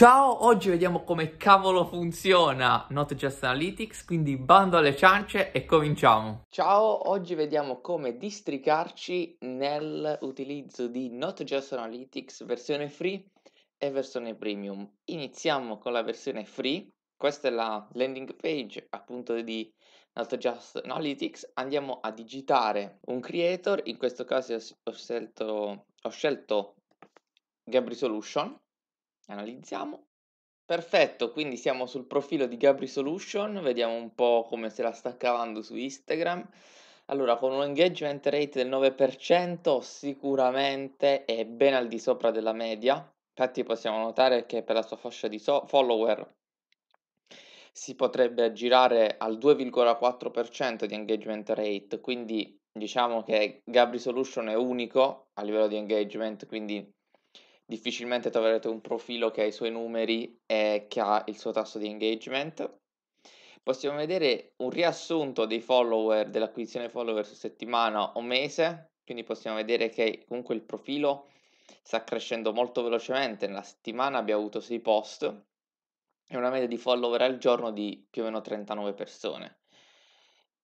Ciao, oggi vediamo come cavolo funziona Not Just Analytics, quindi bando alle ciance e cominciamo. Ciao, oggi vediamo come districarci nell'utilizzo di Not Just Analytics versione free e versione premium. Iniziamo con la versione free, questa è la landing page appunto di Not Just Analytics, andiamo a digitare un creator, in questo caso ho scelto, ho scelto Gabri Solution Analizziamo. Perfetto, quindi siamo sul profilo di Gabri Solution, vediamo un po' come se la sta cavando su Instagram. Allora, con un engagement rate del 9% sicuramente è ben al di sopra della media. Infatti possiamo notare che per la sua fascia di so- follower si potrebbe aggirare al 2,4% di engagement rate, quindi diciamo che Gabri Solution è unico a livello di engagement, quindi difficilmente troverete un profilo che ha i suoi numeri e che ha il suo tasso di engagement. Possiamo vedere un riassunto dei follower, dell'acquisizione follower su settimana o mese, quindi possiamo vedere che comunque il profilo sta crescendo molto velocemente, nella settimana abbiamo avuto 6 post e una media di follower al giorno di più o meno 39 persone.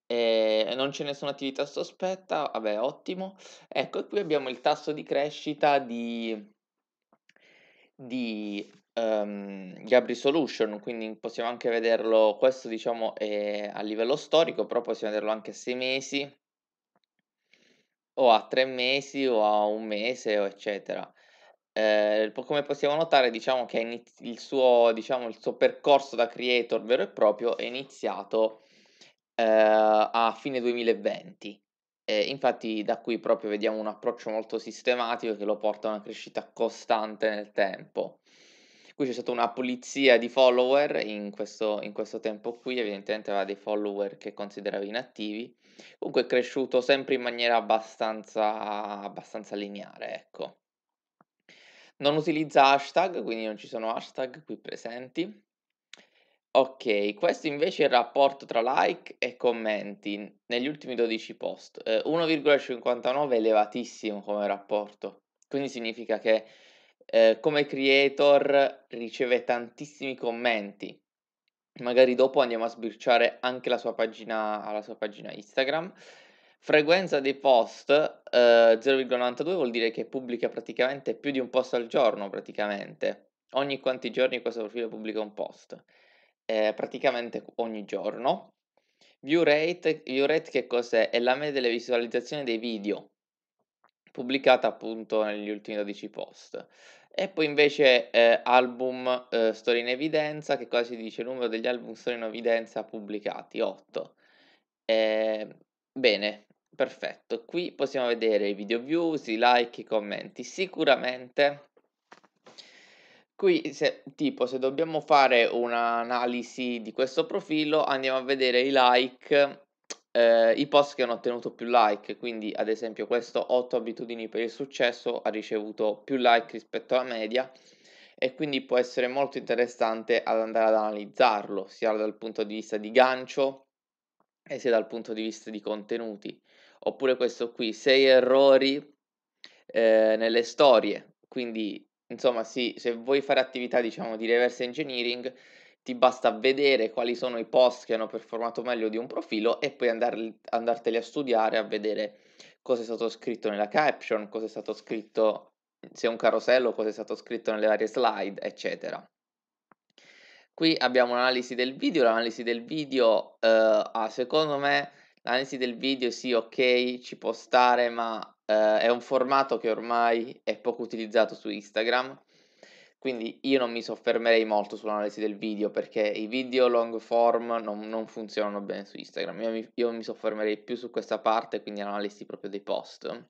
E non c'è nessuna attività sospetta, vabbè ottimo. Ecco, qui abbiamo il tasso di crescita di di um, ehm, Gabri Solution, quindi possiamo anche vederlo, questo diciamo è a livello storico, però possiamo vederlo anche a sei mesi, o a tre mesi, o a un mese, eccetera. Eh, come possiamo notare, diciamo che il, suo, diciamo, il suo percorso da creator vero e proprio è iniziato eh, a fine 2020. E infatti da qui proprio vediamo un approccio molto sistematico che lo porta a una crescita costante nel tempo. Qui c'è stata una pulizia di follower in questo, in questo tempo qui, evidentemente aveva dei follower che considerava inattivi, comunque è cresciuto sempre in maniera abbastanza, abbastanza lineare, ecco. Non utilizza hashtag, quindi non ci sono hashtag qui presenti. Ok, questo invece è il rapporto tra like e commenti negli ultimi 12 post. Ehm, 1,59 è elevatissimo come rapporto, quindi significa che, ehm, come creator riceve tantissimi commenti. Magari dopo andiamo a sbirciare anche la sua pagina alla sua pagina Instagram. Frequenza dei post, ehm, 0,92 vuol dire che pubblica praticamente più di un post al giorno praticamente. Ogni quanti giorni questo profilo pubblica un post eh, praticamente ogni giorno. View rate, view rate che cos'è? È la media delle visualizzazioni dei video pubblicata appunto negli ultimi 12 post. E poi invece eh, album eh, storia in evidenza, che cosa si dice? Il numero degli album storia in evidenza pubblicati, 8. Eh, bene, perfetto. Qui possiamo vedere i video views, i like, i commenti. Sicuramente Qui, se, tipo, se dobbiamo fare un'analisi di questo profilo, andiamo a vedere i like, eh, i post che hanno ottenuto più like. Quindi, ad esempio, questo 8 abitudini per il successo ha ricevuto più like rispetto alla media e quindi può essere molto interessante ad andare ad analizzarlo, sia dal punto di vista di gancio e sia dal punto di vista di contenuti. Oppure questo qui, 6 errori eh, nelle storie. Quindi Insomma, sì, se vuoi fare attività, diciamo, di reverse engineering, ti basta vedere quali sono i post che hanno performato meglio di un profilo e poi andarli- andarteli a studiare, a vedere cosa è stato scritto nella caption, cosa è stato scritto, se è un carosello, cosa è stato scritto nelle varie slide, eccetera. Qui abbiamo un'analisi del video, l'analisi del video, eh, ah, secondo me l'analisi del video sì, ok, ci può stare, ma eh, è un formato che ormai è poco utilizzato su Instagram, quindi io non mi soffermerei molto sull'analisi del video perché i video long form non, non funzionano bene su Instagram, io mi, io mi, soffermerei più su questa parte, quindi l'analisi proprio dei post.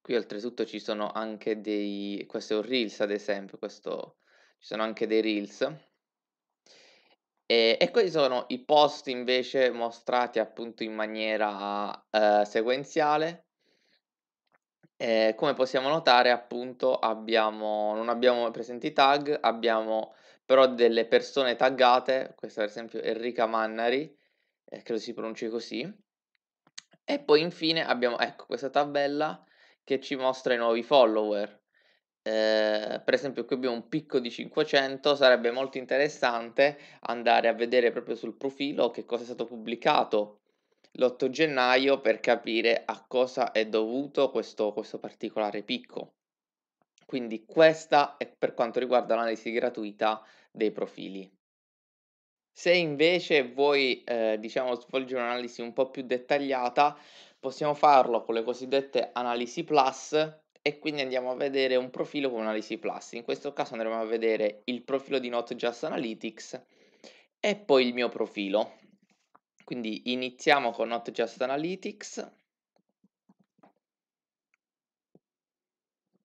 Qui oltretutto ci sono anche dei... questo è un Reels ad esempio, questo... ci sono anche dei Reels e, questi sono i post invece mostrati appunto in maniera eh, sequenziale eh, come possiamo notare, appunto, abbiamo, non abbiamo presenti i tag, abbiamo però delle persone taggate, questa per esempio Enrica Mannari, eh, credo si pronunci così, e poi infine abbiamo, ecco, questa tabella che ci mostra i nuovi follower. Eh, per esempio qui abbiamo un picco di 500 sarebbe molto interessante andare a vedere proprio sul profilo che cosa è stato pubblicato l'8 gennaio per capire a cosa è dovuto questo, questo particolare picco. Quindi questa è per quanto riguarda l'analisi gratuita dei profili. Se invece vuoi eh, diciamo, svolgere un'analisi un po' più dettagliata, possiamo farlo con le cosiddette analisi plus e quindi andiamo a vedere un profilo con analisi plus. In questo caso andremo a vedere il profilo di Not Analytics e poi il mio profilo. Quindi iniziamo con Not Just Analytics.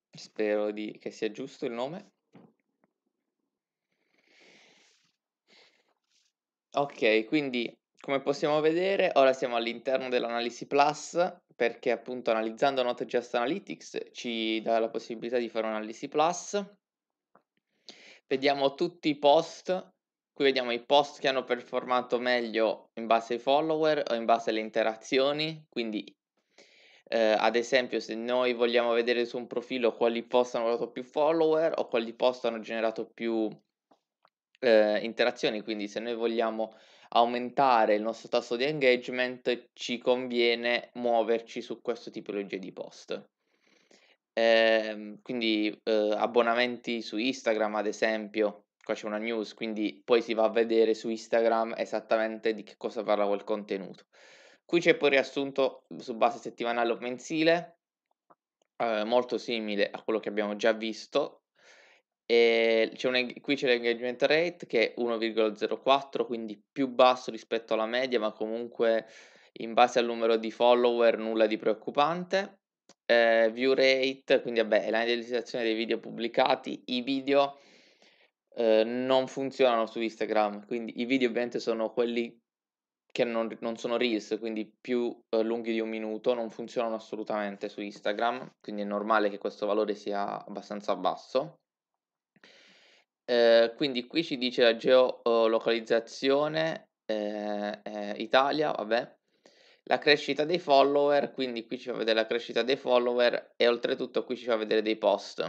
Spero di, che sia giusto il nome. Ok, quindi come possiamo vedere ora siamo all'interno dell'analisi plus perché appunto analizzando Not Just Analytics ci dà la possibilità di fare un'analisi plus. Vediamo tutti i post Qui vediamo i post che hanno performato meglio in base ai follower o in base alle interazioni, quindi eh, ad esempio se noi vogliamo vedere su un profilo quali post hanno avuto più follower o quali post hanno generato più eh, interazioni, quindi se noi vogliamo aumentare il nostro tasso di engagement ci conviene muoverci su questo tipologia di post. Ehm, eh, quindi abbonamenti su Instagram ad esempio qua c'è una news, quindi poi si va a vedere su Instagram esattamente di che cosa parla quel contenuto. Qui c'è poi il riassunto su base settimanale o mensile, eh, molto simile a quello che abbiamo già visto. E c'è un, qui c'è l'engagement rate che è 1,04, quindi più basso rispetto alla media, ma comunque in base al numero di follower nulla di preoccupante. Eh, view rate, quindi vabbè, è l'analizzazione dei video pubblicati, i video Ehm, non funzionano su Instagram, quindi i video ovviamente sono quelli che non, non sono reels, quindi più eh, lunghi di un minuto, non funzionano assolutamente su Instagram, quindi è normale che questo valore sia abbastanza basso. Eh, quindi qui ci dice la geolocalizzazione eh, eh, Italia, vabbè, la crescita dei follower, quindi qui ci fa vedere la crescita dei follower e oltretutto qui ci fa vedere dei post.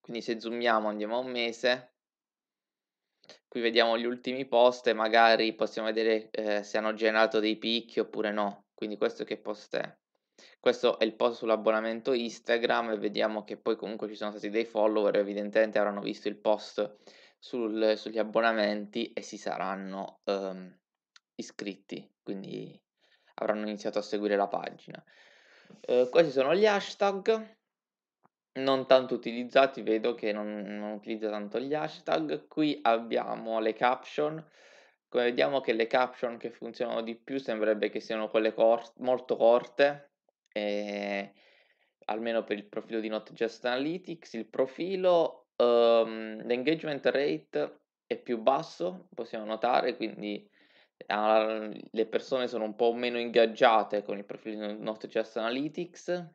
Quindi se zoomiamo andiamo a un mese, qui vediamo gli ultimi post e magari possiamo vedere eh, se hanno generato dei picchi oppure no. Quindi questo che post è. Questo è il post sull'abbonamento Instagram e vediamo che poi comunque ci sono stati dei follower, evidentemente avranno visto il post sul, sugli abbonamenti e si saranno um, iscritti, quindi avranno iniziato a seguire la pagina. Uh, questi sono gli hashtag non tanto utilizzati, vedo che non, non utilizza tanto gli hashtag. Qui abbiamo le caption. Come vediamo che le caption che funzionano di più sembrerebbe che siano quelle cor- molto corte, eh, almeno per il profilo di Not Analytics. Il profilo, um, l'engagement rate è più basso, possiamo notare, quindi uh, le persone sono un po' meno ingaggiate con il profilo di Not Analytics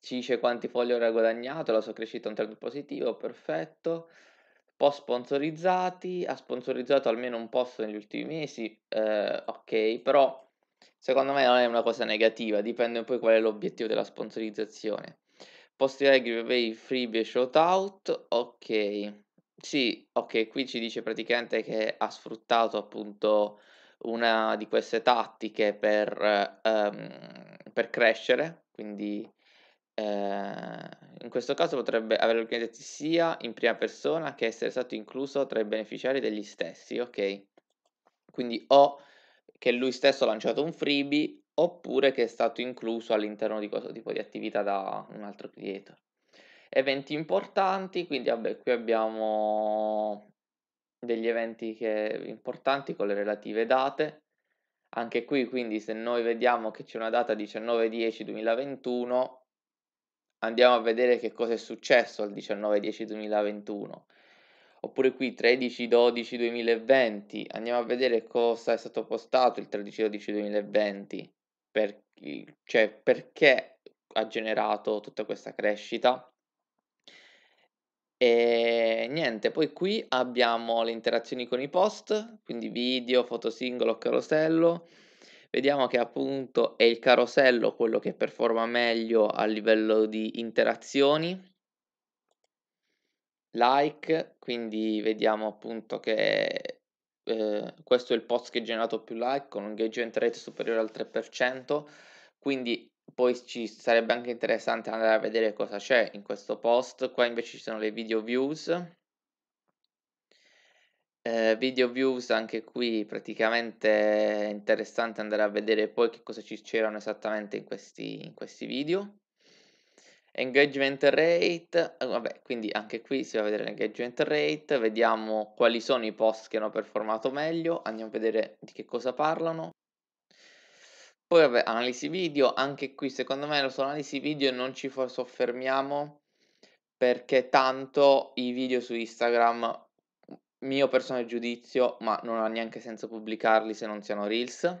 ci dice quanti fogli ha guadagnato, la sua crescita è un trend positivo, perfetto. Post sponsorizzati, ha sponsorizzato almeno un posto negli ultimi mesi, eh, ok, però secondo me non è una cosa negativa, dipende poi qual è l'obiettivo della sponsorizzazione. Posti like, giveaway, freebie e shoutout, ok. Sì, ok, qui ci dice praticamente che ha sfruttato appunto una di queste tattiche per, um, per crescere, quindi eh, in questo caso potrebbe averli organizzato sia in prima persona che essere stato incluso tra i beneficiari degli stessi, ok? Quindi o che lui stesso ha lanciato un freebie oppure che è stato incluso all'interno di questo tipo di attività da un altro creator. Eventi importanti, quindi vabbè, qui abbiamo degli eventi che, importanti con le relative date. Anche qui, quindi, se noi vediamo che c'è una data 19-10-2021, andiamo a vedere che cosa è successo al 19-10-2021. Oppure qui 13-12-2020, andiamo a vedere cosa è stato postato il 13-12-2020, per, cioè perché ha generato tutta questa crescita. E niente, poi qui abbiamo le interazioni con i post, quindi video, foto fotosingolo, carosello vediamo che appunto è il carosello quello che performa meglio a livello di interazioni like quindi vediamo appunto che eh, questo è il post che ha generato più like con un engagement rate superiore al 3% quindi poi ci sarebbe anche interessante andare a vedere cosa c'è in questo post qua invece ci sono le video views eh, video views anche qui praticamente è interessante andare a vedere poi che cosa ci c'erano esattamente in questi, in questi video engagement rate eh, vabbè quindi anche qui si va a vedere l'engagement rate vediamo quali sono i post che hanno performato meglio andiamo a vedere di che cosa parlano poi vabbè analisi video anche qui secondo me analisi video non ci soffermiamo perché tanto i video su Instagram mio personale giudizio, ma non ha neanche senso pubblicarli se non siano Reels.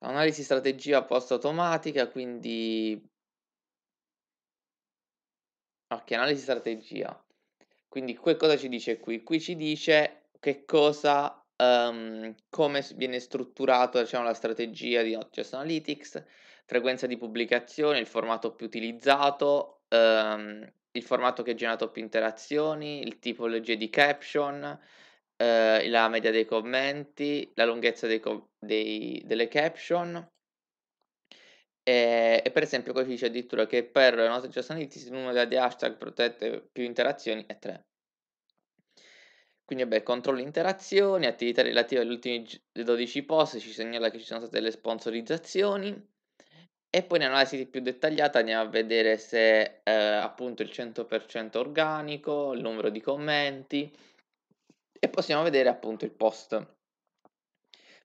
Analisi strategia post automatica, quindi... Ok, analisi strategia. Quindi che cosa ci dice qui? Qui ci dice che cosa, um, come viene strutturata diciamo, la strategia di Hotjust Analytics, frequenza di pubblicazione, il formato più utilizzato, um, il formato che genera top interazioni, il tipologia di caption, eh, la media dei commenti, la lunghezza dei co- dei, delle caption. E, e, per esempio qui dice addirittura che per le nostre giornalisti il numero di hashtag protette più interazioni è 3. Quindi vabbè, controllo interazioni, attività relative agli ultimi 12 post, ci segnala che ci sono state le sponsorizzazioni e poi in analisi più dettagliata andiamo a vedere se eh, appunto il 100% organico, il numero di commenti e possiamo vedere appunto il post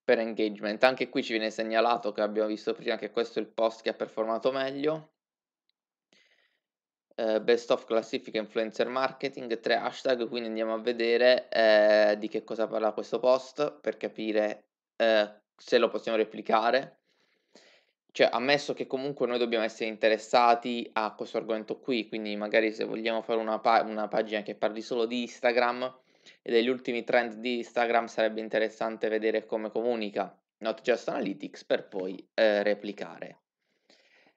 per engagement. Anche qui ci viene segnalato che abbiamo visto prima che questo è il post che ha performato meglio. Eh, best of classifica influencer marketing, tre hashtag, quindi andiamo a vedere eh, di che cosa parla questo post per capire eh, se lo possiamo replicare cioè, ammesso che comunque noi dobbiamo essere interessati a questo argomento qui, quindi magari se vogliamo fare una, pa- una pagina che parli solo di Instagram e degli ultimi trend di Instagram, sarebbe interessante vedere come comunica Not Just Analytics per poi eh, replicare.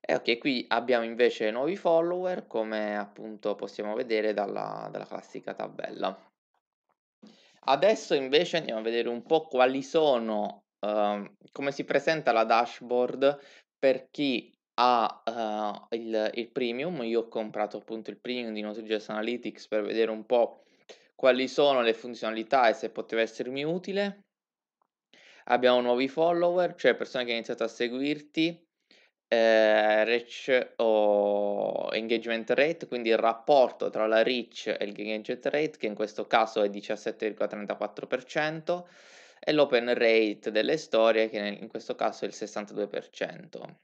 E ok, qui abbiamo invece nuovi follower, come appunto possiamo vedere dalla, dalla classica tabella. Adesso invece andiamo a vedere un po' quali sono, uh, come si presenta la dashboard per chi ha, ehm, il il premium, io ho comprato appunto il premium di Node.js Analytics per vedere un po' quali sono le funzionalità e se poteva essermi utile. Abbiamo nuovi follower, cioè persone che hanno iniziato a seguirti, ehm, reach o engagement rate, quindi il rapporto tra la reach e l'engagement rate, che in questo caso è 17,34% e l'open rate delle storie che in questo caso è il 62%.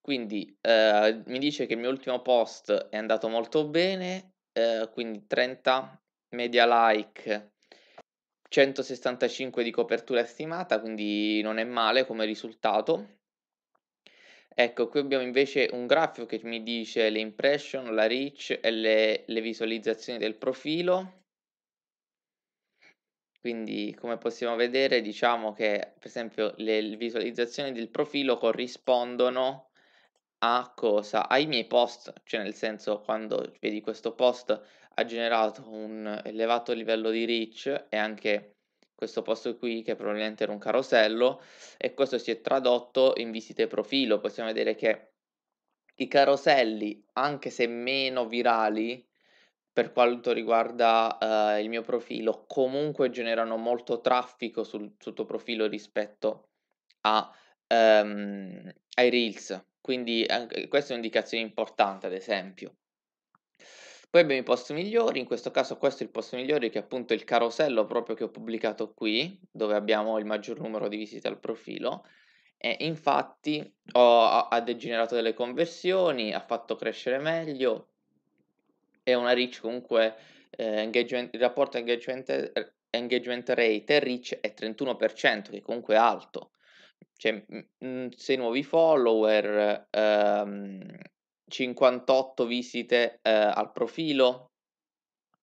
Quindi eh, mi dice che il mio ultimo post è andato molto bene, eh, quindi 30 media like, 165 di copertura stimata, quindi non è male come risultato. Ecco, qui abbiamo invece un grafico che mi dice le impression, la reach e le, le visualizzazioni del profilo quindi, come possiamo vedere, diciamo che, per esempio, le visualizzazioni del profilo corrispondono a cosa? Ai miei post, cioè nel senso quando vedi questo post ha generato un elevato livello di reach e anche questo post qui che probabilmente era un carosello e questo si è tradotto in visite profilo. Possiamo vedere che i caroselli, anche se meno virali, per quanto riguarda eh, il mio profilo, comunque generano molto traffico sul, sul tuo profilo rispetto a, ehm, ai reels. Quindi eh, questa è un'indicazione importante, ad esempio. Poi abbiamo i post migliori, in questo caso questo è il post migliore che è appunto il carosello proprio che ho pubblicato qui, dove abbiamo il maggior numero di visite al profilo. E infatti ho, ha degenerato delle conversioni, ha fatto crescere meglio, è una reach comunque eh, engagement, il rapporto engagement, engagement rate e reach è 31% che comunque è alto cioè, 6 nuovi follower ehm, 58 visite eh, al profilo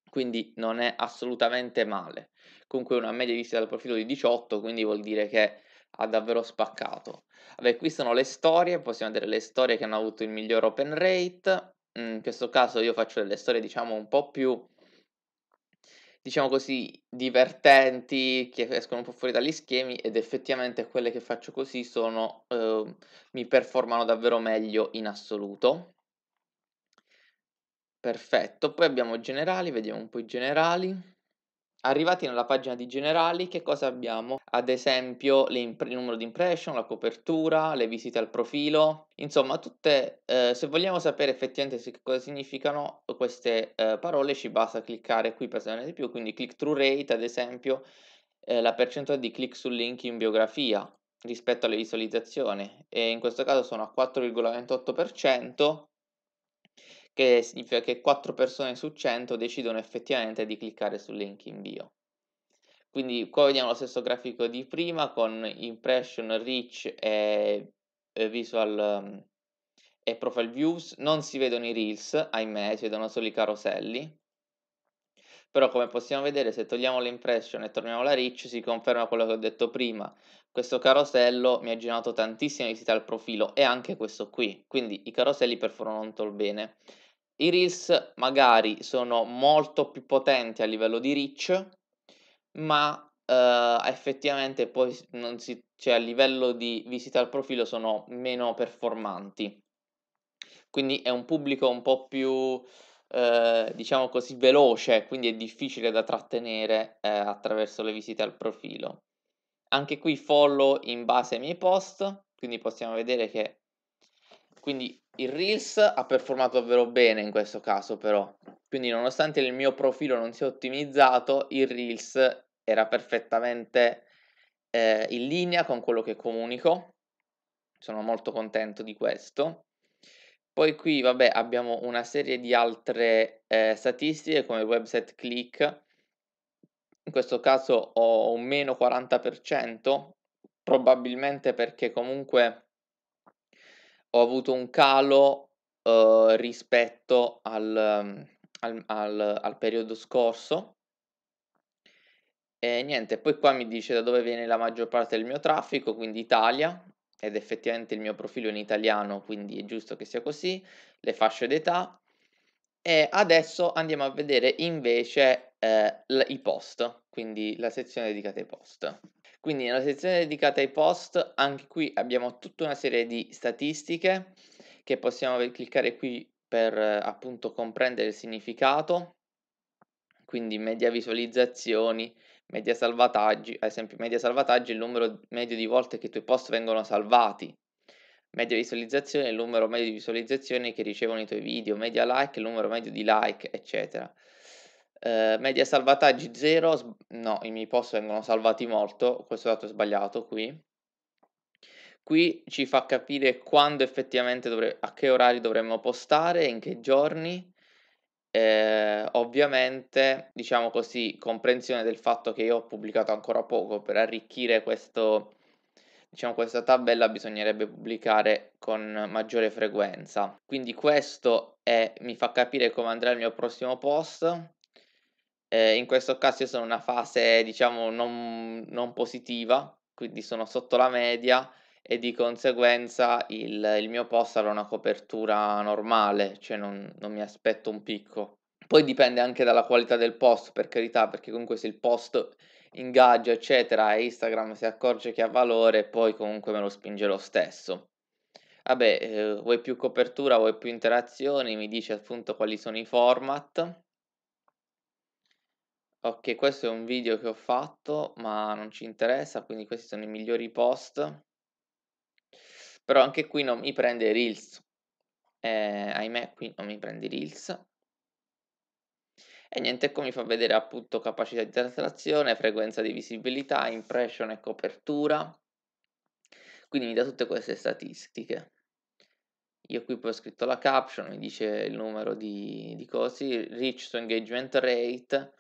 quindi non è assolutamente male comunque una media visita al profilo di 18 quindi vuol dire che ha davvero spaccato vabbè qui sono le storie possiamo vedere le storie che hanno avuto il miglior open rate Mm, in questo caso io faccio delle storie, diciamo, un po' più diciamo così, divertenti, che escono un po' fuori dagli schemi ed effettivamente quelle che faccio così sono, eh, mi performano davvero meglio in assoluto. Perfetto, poi abbiamo generali, vediamo un po' i generali. Arrivati nella pagina di generali, che cosa abbiamo? Ad esempio il numero di impression, la copertura, le visite al profilo, insomma tutte, eh, se vogliamo sapere effettivamente che cosa significano queste eh, parole ci basta cliccare qui per sapere di più, quindi click through rate ad esempio, eh, la percentuale di click sul link in biografia rispetto alle visualizzazioni e in questo caso sono a 4,28% che significa che 4 persone su 100 decidono effettivamente di cliccare sul link in bio. Quindi qua vediamo lo stesso grafico di prima con impression, reach e visual ehm, e profile views. Non si vedono i reels, ahimè, si vedono solo i caroselli. Però come possiamo vedere se togliamo l'impression e torniamo alla reach si conferma quello che ho detto prima. Questo carosello mi ha generato tantissime visite al profilo e anche questo qui. Quindi i caroselli performano molto bene. I Reels magari sono molto più potenti a livello di reach, ma eh, effettivamente poi si, cioè a livello di visita al profilo sono meno performanti. Quindi è un pubblico un po' più, eh, diciamo così, veloce, quindi è difficile da trattenere eh, attraverso le visite al profilo. Anche qui follow in base ai miei post, quindi possiamo vedere che quindi il Reels ha performato davvero bene in questo caso però, quindi nonostante il mio profilo non sia ottimizzato, il Reels era perfettamente eh, in linea con quello che comunico, sono molto contento di questo. Poi qui, vabbè, abbiamo una serie di altre eh, statistiche come website click, in questo caso ho un meno 40%, probabilmente perché comunque ho avuto un calo uh, rispetto al, uhm, al, al, al, periodo scorso. E niente, poi qua mi dice da dove viene la maggior parte del mio traffico, quindi Italia, ed effettivamente il mio profilo è in italiano, quindi è giusto che sia così, le fasce d'età. E adesso andiamo a vedere invece eh, i post, quindi la sezione dedicata ai post. Quindi nella sezione dedicata ai post, anche qui abbiamo tutta una serie di statistiche che possiamo cliccare qui per appunto comprendere il significato, quindi media visualizzazioni, media salvataggi, ad esempio media salvataggi è il numero medio di volte che i tuoi post vengono salvati, media visualizzazione è il numero medio di visualizzazioni che ricevono i tuoi video, media like è il numero medio di like, eccetera. Eh, media salvataggi 0, no, i miei post vengono salvati molto, questo dato è sbagliato qui. Qui ci fa capire quando effettivamente dovre- a che orari dovremmo postare, in che giorni. Eh, ovviamente, diciamo così, comprensione del fatto che io ho pubblicato ancora poco per arricchire questo, diciamo, questa tabella bisognerebbe pubblicare con maggiore frequenza. Quindi questo è, mi fa capire come andrà il mio prossimo post eh, in questo caso io sono in una fase, diciamo, non, non, positiva, quindi sono sotto la media e di conseguenza il, il mio post avrà una copertura normale, cioè non, non mi aspetto un picco. Poi dipende anche dalla qualità del post, per carità, perché comunque se il post ingaggio, eccetera, e Instagram si accorge che ha valore, poi comunque me lo spinge lo stesso. Vabbè, eh, vuoi più copertura, vuoi più interazioni, mi dice appunto quali sono i format Ok, questo è un video che ho fatto, ma non ci interessa, quindi questi sono i migliori post. Però anche qui non mi prende Reels. Eh, ahimè, qui non mi prende Reels. E niente, ecco mi fa vedere appunto capacità di traslazione, frequenza di visibilità, impression e copertura. Quindi mi dà tutte queste statistiche. Io qui poi ho scritto la caption, mi dice il numero di, di cosi, reach to engagement rate,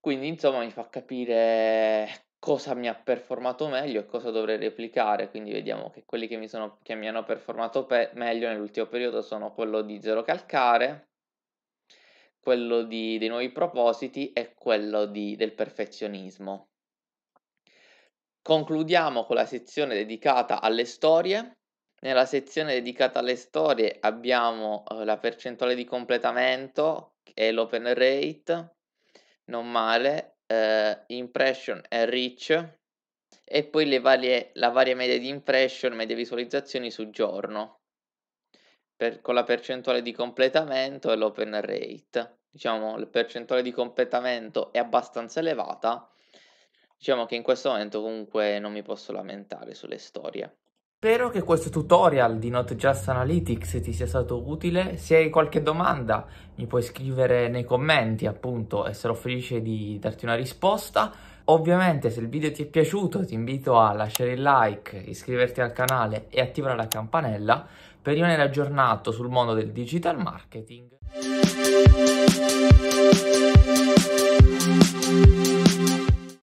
quindi, insomma, mi fa capire cosa mi ha performato meglio e cosa dovrei replicare. Quindi vediamo che quelli che mi, sono, che mi hanno performato pe- meglio nell'ultimo periodo sono quello di Zero Calcare, quello di, dei nuovi propositi e quello di, del perfezionismo. Concludiamo con la sezione dedicata alle storie. Nella sezione dedicata alle storie abbiamo eh, la percentuale di completamento e l'open rate non male, eh, impression e reach e poi le varie, la varia media di impression, media visualizzazioni su giorno per, con la percentuale di completamento e l'open rate. Diciamo la percentuale di completamento è abbastanza elevata, diciamo che in questo momento comunque non mi posso lamentare sulle storie. Spero che questo tutorial di Not Just Analytics ti sia stato utile, se hai qualche domanda mi puoi scrivere nei commenti appunto e sarò felice di darti una risposta. Ovviamente se il video ti è piaciuto ti invito a lasciare il like, iscriverti al canale e attivare la campanella per rimanere aggiornato sul mondo del digital marketing.